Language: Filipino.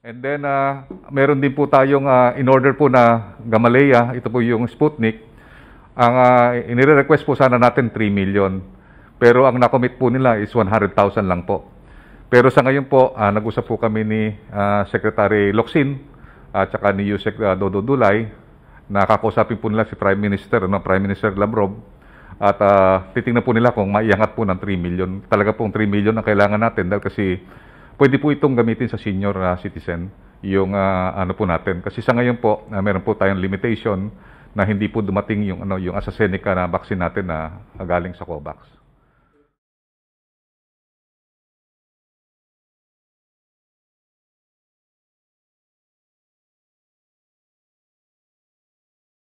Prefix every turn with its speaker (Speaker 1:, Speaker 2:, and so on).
Speaker 1: And then, uh,
Speaker 2: meron din po tayong uh, in order po na Gamaleya, ito po yung Sputnik, ang uh, inire-request po sana natin 3 million. Pero ang nakomit po nila is 100,000 lang po. Pero sa ngayon po, uh, nag-usap po kami ni uh, Secretary Locsin at uh, saka ni Yusek uh, Dodo Dulay. Nakakausapin po nila si Prime Minister, no, Prime Minister Lavrov. At uh, titingnan po nila kung maiangat po ng 3 million. Talaga pong 3 million ang kailangan natin dahil kasi pwede po itong gamitin sa senior uh, citizen, yung uh, ano po natin. Kasi sa ngayon po, uh, meron po tayong limitation na hindi po dumating yung ano yung AstraZeneca na vaccine natin na galing sa COVAX.